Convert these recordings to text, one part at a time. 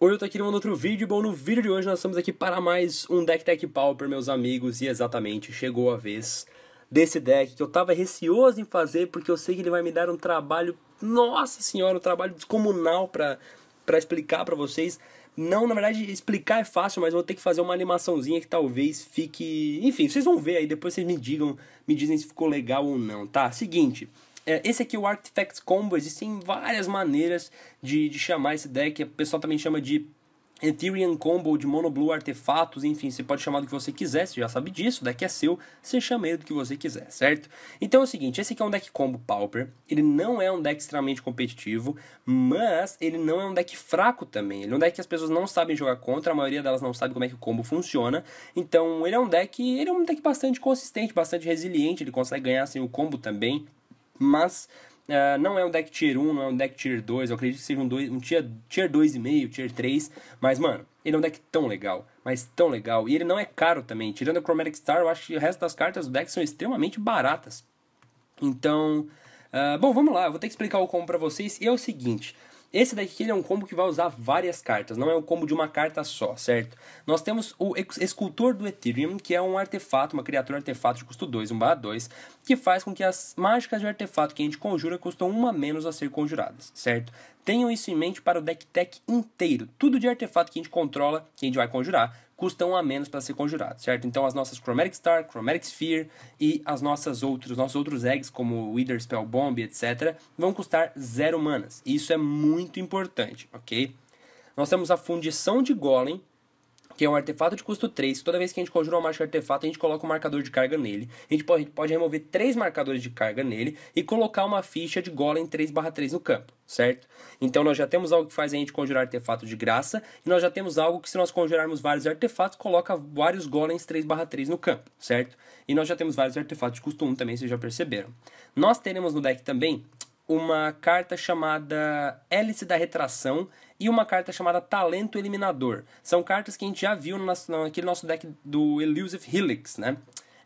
Oi, eu tô aqui no outro vídeo. Bom, no vídeo de hoje nós estamos aqui para mais um Deck Tech Pauper, meus amigos. E exatamente, chegou a vez desse deck que eu tava receoso em fazer, porque eu sei que ele vai me dar um trabalho, nossa senhora, um trabalho descomunal pra, pra explicar pra vocês. Não, na verdade, explicar é fácil, mas eu vou ter que fazer uma animaçãozinha que talvez fique... Enfim, vocês vão ver aí, depois vocês me digam, me dizem se ficou legal ou não, tá? Seguinte... É, esse aqui, o Artifact Combo, existem várias maneiras de, de chamar esse deck. O pessoal também chama de Ethereum Combo de Mono Blue Artefatos, enfim, você pode chamar do que você quiser, você já sabe disso, o deck é seu, você chama ele do que você quiser, certo? Então é o seguinte, esse aqui é um deck combo pauper, ele não é um deck extremamente competitivo, mas ele não é um deck fraco também, ele é um deck que as pessoas não sabem jogar contra, a maioria delas não sabe como é que o combo funciona, então ele é um deck, ele é um deck bastante consistente, bastante resiliente, ele consegue ganhar sem assim, o combo também, mas Uh, não é um deck tier 1, não é um deck tier 2, eu acredito que seja um, dois, um tier, tier 2,5, tier 3, mas mano, ele é um deck tão legal, mas tão legal, e ele não é caro também, tirando a Chromatic Star, eu acho que o resto das cartas do deck são extremamente baratas. Então, uh, bom, vamos lá, eu vou ter que explicar o combo pra vocês, e é o seguinte, esse daqui ele é um combo que vai usar várias cartas, não é um combo de uma carta só, certo? Nós temos o Escultor do Ethereum, que é um artefato, uma criatura artefato de custo 2, 1 2, que faz com que as mágicas de artefato que a gente conjura custam uma menos a ser conjuradas, certo? Tenham isso em mente para o deck tech inteiro. Tudo de artefato que a gente controla, que a gente vai conjurar, custa um a menos para ser conjurado, certo? Então as nossas Chromatic Star, Chromatic Sphere e as nossas outros, nossos outros eggs, como Wither Spell Bomb, etc., vão custar zero manas. Isso é muito importante, ok? Nós temos a fundição de Golem, que é um artefato de custo 3. Toda vez que a gente conjura uma de artefato, a gente coloca um marcador de carga nele. A gente pode, pode remover três marcadores de carga nele e colocar uma ficha de golem 3/3 no campo, certo? Então nós já temos algo que faz a gente conjurar artefato de graça e nós já temos algo que se nós conjurarmos vários artefatos, coloca vários golems 3/3 no campo, certo? E nós já temos vários artefatos de custo 1 também, vocês já perceberam. Nós teremos no deck também uma carta chamada Hélice da Retração e uma carta chamada Talento Eliminador. São cartas que a gente já viu no nosso, naquele nosso deck do Elusive Helix, né?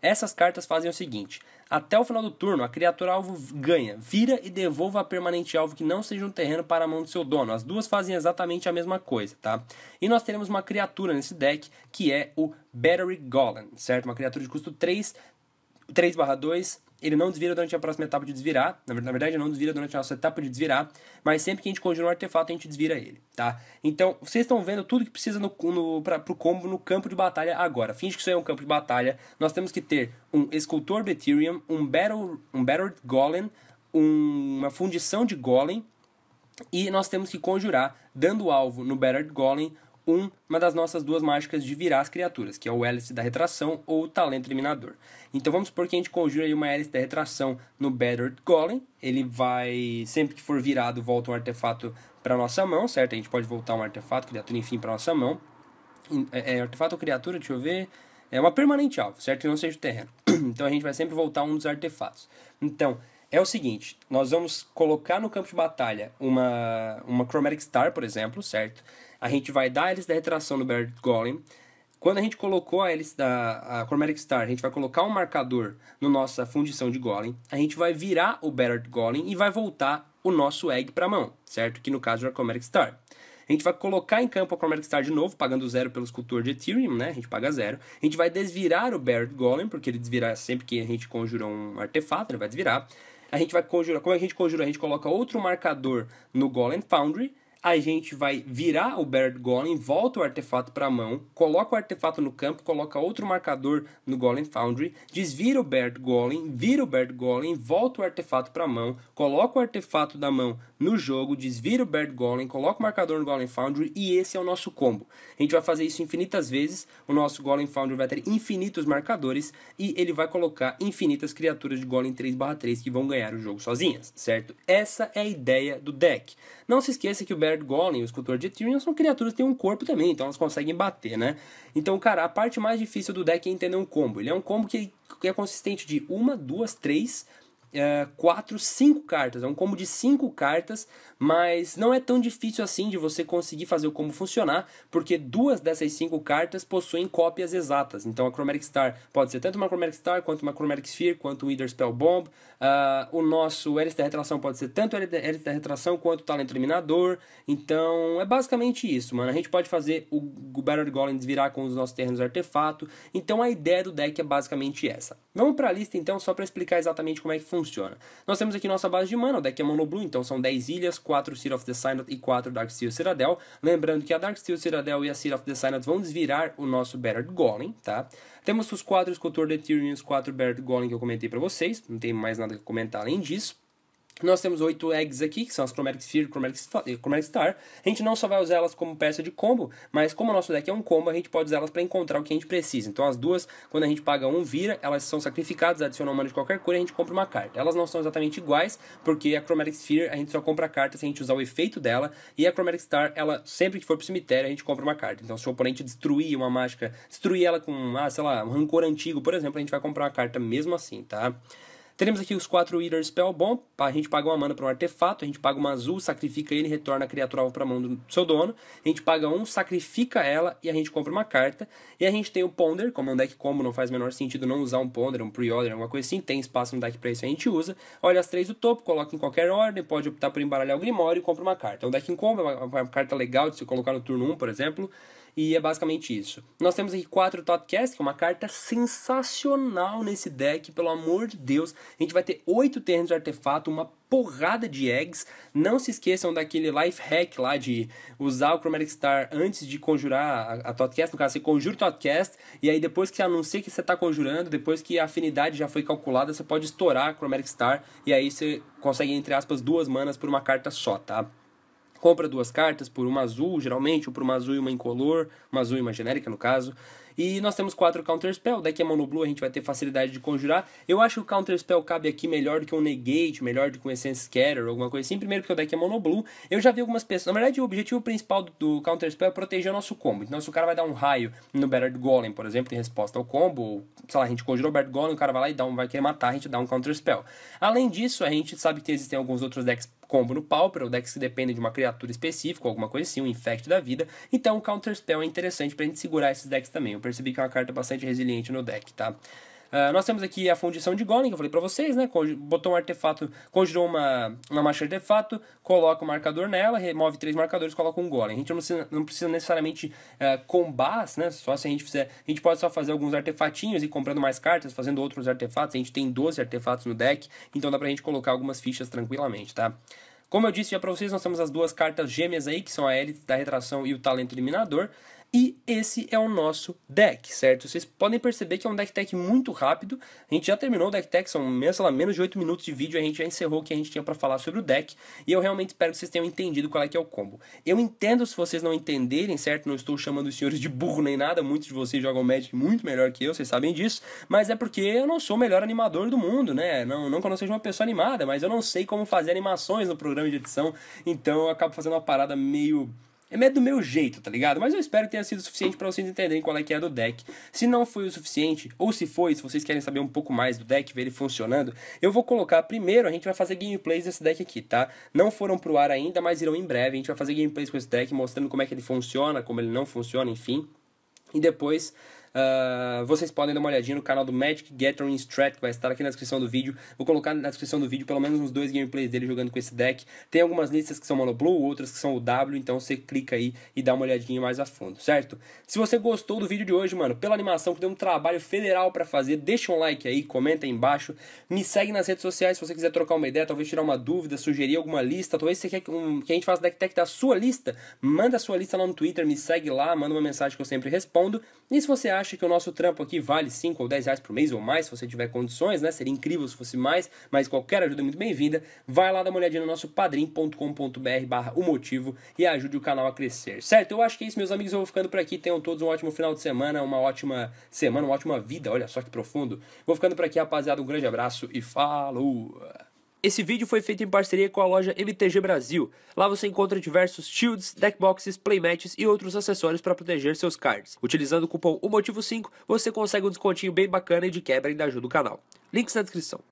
Essas cartas fazem o seguinte: até o final do turno, a criatura alvo ganha, vira e devolva a permanente alvo que não seja um terreno para a mão do seu dono. As duas fazem exatamente a mesma coisa, tá? E nós teremos uma criatura nesse deck que é o Battery Golem, certo? Uma criatura de custo 3, 3/2 ele não desvira durante a próxima etapa de desvirar, na verdade não desvira durante a nossa etapa de desvirar, mas sempre que a gente conjura um artefato, a gente desvira ele, tá? Então, vocês estão vendo tudo que precisa no, no, pra, pro combo no campo de batalha agora. Finge que isso aí é um campo de batalha, nós temos que ter um Escultor do Ethereum, um Battle, um Battle Golem, um, uma Fundição de Golem, e nós temos que conjurar, dando alvo no Battle Golem, 1, uma das nossas duas mágicas de virar as criaturas, que é o hélice da retração ou o talento eliminador. Então vamos supor que a gente conjura aí uma hélice da retração no Battered Golem, ele vai, sempre que for virado, volta um artefato para nossa mão, certo? A gente pode voltar um artefato, criatura, enfim, para nossa mão. É, é artefato ou criatura, deixa eu ver, é uma permanente alvo, certo? Que não seja o terreno. então a gente vai sempre voltar um dos artefatos. Então, é o seguinte, nós vamos colocar no campo de batalha uma, uma Chromatic Star, por exemplo, certo? a gente vai dar a hélice da retração no Barrett Golem. Quando a gente colocou a hélice da a Chromatic Star, a gente vai colocar um marcador na no nossa fundição de Golem. A gente vai virar o Barrett Golem e vai voltar o nosso egg para a mão, certo? Que no caso é a Chromatic Star. A gente vai colocar em campo a Chromatic Star de novo, pagando zero pelos cultores de Ethereum, né? A gente paga zero. A gente vai desvirar o Barrett Golem, porque ele desvira sempre que a gente conjura um artefato, ele vai desvirar. A gente vai conjurar, como a gente conjura, a gente coloca outro marcador no Golem Foundry a gente vai virar o Baird Golem, volta o artefato para a mão, coloca o artefato no campo, coloca outro marcador no Golem Foundry, desvira o Baird Golem, vira o Baird Golem, volta o artefato para a mão, coloca o artefato da mão no jogo, desvira o Baird Golem, coloca o marcador no Golem Foundry e esse é o nosso combo. A gente vai fazer isso infinitas vezes, o nosso Golem Foundry vai ter infinitos marcadores e ele vai colocar infinitas criaturas de Golem 3/3 que vão ganhar o jogo sozinhas, certo? Essa é a ideia do deck. Não se esqueça que o Barrett Laird Golem, o escultor de Tyrion, são criaturas que têm um corpo também, então elas conseguem bater, né? Então, cara, a parte mais difícil do deck é entender um combo. Ele é um combo que é consistente de uma, duas, três é, quatro, cinco cartas. É um combo de cinco cartas, mas não é tão difícil assim de você conseguir fazer o combo funcionar, porque duas dessas cinco cartas possuem cópias exatas. Então a Chromatic Star pode ser tanto uma Chromatic Star, quanto uma Chromatic Sphere, quanto um Wither Spell Bomb. Uh, o nosso Hélice da Retração pode ser tanto Hélice da Retração quanto o Talento Eliminador. Então é basicamente isso, mano. A gente pode fazer o, o Battle Golem desvirar com os nossos terrenos artefato. Então a ideia do deck é basicamente essa. Vamos para a lista então, só para explicar exatamente como é que funciona funciona. Nós temos aqui nossa base de mana, o deck é monoblue, então são 10 ilhas, 4 Seed of the Synod e 4 Dark Steel Citadel. Lembrando que a Dark Steel Citadel e a Seed of the Synod vão desvirar o nosso Battered Golem, tá? Temos os 4 Escultor de Tyrion e os 4 Battered Golem que eu comentei pra vocês, não tem mais nada que comentar além disso nós temos oito eggs aqui, que são as Chromatic Sphere e Chromatic eh, Star. A gente não só vai usar elas como peça de combo, mas como o nosso deck é um combo, a gente pode usar elas para encontrar o que a gente precisa. Então as duas, quando a gente paga um vira, elas são sacrificadas, adicionam mana de qualquer cor e a gente compra uma carta. Elas não são exatamente iguais, porque a Chromatic Sphere a gente só compra a carta se a gente usar o efeito dela, e a Chromatic Star, ela sempre que for pro cemitério, a gente compra uma carta. Então se o oponente destruir uma mágica, destruir ela com, ah, sei lá, um rancor antigo, por exemplo, a gente vai comprar uma carta mesmo assim, tá? Teremos aqui os quatro Eater Spell Bomb. A gente paga uma mana para um artefato, a gente paga uma azul, sacrifica ele, retorna a criatura para a mão do seu dono. A gente paga um, sacrifica ela e a gente compra uma carta. E a gente tem o Ponder, como é um deck combo, não faz menor sentido não usar um Ponder, um Pre-Order, alguma coisa assim. Tem espaço no deck para isso, a gente usa. Olha as três do topo, coloca em qualquer ordem, pode optar por embaralhar o Grimório e compra uma carta. É um deck em combo, é uma, é uma carta legal de se colocar no turno 1, por exemplo. E é basicamente isso. Nós temos aqui quatro Topcast, que é uma carta sensacional nesse deck, pelo amor de Deus. A gente vai ter oito terrenos de artefato, uma porrada de eggs. Não se esqueçam daquele life hack lá de usar o Chromatic Star antes de conjurar a, a Totcast. No caso, você conjura o Totcast e aí depois que anuncia que você está conjurando, depois que a afinidade já foi calculada, você pode estourar a Chromatic Star e aí você consegue, entre aspas, duas manas por uma carta só, tá? compra duas cartas por uma azul, geralmente, ou por uma azul e uma incolor, uma azul e uma genérica no caso. E nós temos quatro Counterspell, daqui é Mono Blue, a gente vai ter facilidade de conjurar. Eu acho que o Counterspell cabe aqui melhor do que um Negate, melhor do que um Essence Scatter, alguma coisa assim. Primeiro porque o deck é Mono Blue. Eu já vi algumas pessoas... Na verdade, o objetivo principal do Counterspell é proteger o nosso combo. Então, se o cara vai dar um raio no Battered Golem, por exemplo, em resposta ao combo, ou, sei lá, a gente conjurou o Battered Golem, o cara vai lá e dá um, vai querer matar, a gente dá um Counterspell. Além disso, a gente sabe que existem alguns outros decks combo no Pauper, ou decks que dependem de uma criatura específica, alguma coisa assim, um Infect da vida. Então, o Counterspell é interessante pra gente segurar esses decks também percebi que é uma carta bastante resiliente no deck, tá? Uh, nós temos aqui a fundição de Golem, que eu falei pra vocês, né? Botou um artefato, conjurou uma, uma marcha de artefato, coloca o um marcador nela, remove três marcadores, coloca um Golem. A gente não precisa, não precisa necessariamente uh, ah, combás, né? Só se a gente fizer. A gente pode só fazer alguns artefatinhos e comprando mais cartas, fazendo outros artefatos. A gente tem 12 artefatos no deck, então dá pra gente colocar algumas fichas tranquilamente, tá? Como eu disse já pra vocês, nós temos as duas cartas gêmeas aí, que são a Elite da Retração e o Talento Eliminador. E esse é o nosso deck, certo? Vocês podem perceber que é um deck tech muito rápido. A gente já terminou o deck tech, são sei lá, menos de 8 minutos de vídeo, a gente já encerrou o que a gente tinha para falar sobre o deck. E eu realmente espero que vocês tenham entendido qual é que é o combo. Eu entendo se vocês não entenderem, certo? Não estou chamando os senhores de burro nem nada, muitos de vocês jogam Magic muito melhor que eu, vocês sabem disso. Mas é porque eu não sou o melhor animador do mundo, né? Não, não que eu não seja uma pessoa animada, mas eu não sei como fazer animações no programa de edição. Então eu acabo fazendo uma parada meio é meio do meu jeito, tá ligado? Mas eu espero que tenha sido suficiente para vocês entenderem qual é que é do deck. Se não foi o suficiente, ou se foi, se vocês querem saber um pouco mais do deck, ver ele funcionando, eu vou colocar primeiro, a gente vai fazer gameplays desse deck aqui, tá? Não foram pro ar ainda, mas irão em breve. A gente vai fazer gameplays com esse deck, mostrando como é que ele funciona, como ele não funciona, enfim. E depois Uh, vocês podem dar uma olhadinha no canal do Magic Gathering Strat, que vai estar aqui na descrição do vídeo. Vou colocar na descrição do vídeo pelo menos uns dois gameplays dele jogando com esse deck. Tem algumas listas que são monoblue, outras que são o W, então você clica aí e dá uma olhadinha mais a fundo, certo? Se você gostou do vídeo de hoje, mano, pela animação que deu um trabalho federal para fazer, deixa um like aí, comenta aí embaixo, me segue nas redes sociais se você quiser trocar uma ideia, talvez tirar uma dúvida, sugerir alguma lista, talvez você quer que, um, que a gente faça deck tech da sua lista, manda a sua lista lá no Twitter, me segue lá, manda uma mensagem que eu sempre respondo. E se você acha acha que o nosso trampo aqui vale 5 ou 10 reais por mês ou mais, se você tiver condições, né? Seria incrível se fosse mais, mas qualquer ajuda é muito bem-vinda. Vai lá dar uma olhadinha no nosso padrim.com.br barra o motivo e ajude o canal a crescer. Certo? Eu acho que é isso, meus amigos. Eu vou ficando por aqui. Tenham todos um ótimo final de semana, uma ótima semana, uma ótima vida. Olha só que profundo. Vou ficando por aqui, rapaziada. Um grande abraço e falou! Esse vídeo foi feito em parceria com a loja MTG Brasil. Lá você encontra diversos shields, deckboxes, playmats e outros acessórios para proteger seus cards. Utilizando o cupom UMOTIVO5, você consegue um descontinho bem bacana e de quebra ainda ajuda o canal. Links na descrição.